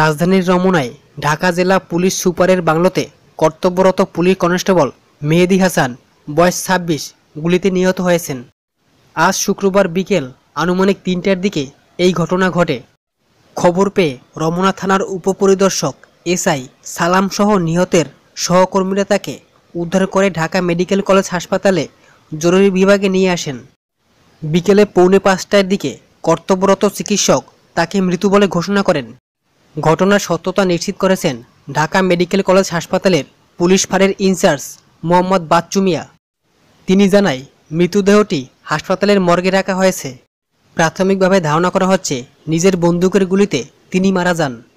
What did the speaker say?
রাজধানীর রমনায় ঢাকা জেলা পুলিশ সুপারের বাংলোতে কর্তব্যরত পুলিশ কনস্টেবল মেহেদি হাসান বয়স ছাব্বিশ গুলিতে নিহত হয়েছেন আজ শুক্রবার বিকেল আনুমানিক তিনটার দিকে এই ঘটনা ঘটে খবর পেয়ে রমনা থানার উপপরিদর্শক এসআই সালামসহ নিহতের সহকর্মীরা তাকে উদ্ধার করে ঢাকা মেডিকেল কলেজ হাসপাতালে জরুরি বিভাগে নিয়ে আসেন বিকেলে পৌনে পাঁচটার দিকে কর্তব্যরত চিকিৎসক তাকে মৃত্যু বলে ঘোষণা করেন ঘটনার সত্যতা নিশ্চিত করেছেন ঢাকা মেডিকেল কলেজ হাসপাতালের পুলিশ ফাঁড়ের ইনচার্জ মোহাম্মদ বাচ্চুমিয়া তিনি জানায় মৃতদেহটি হাসপাতালের মর্গে রাখা হয়েছে প্রাথমিকভাবে ধারণা করা হচ্ছে নিজের বন্দুকের গুলিতে তিনি মারা যান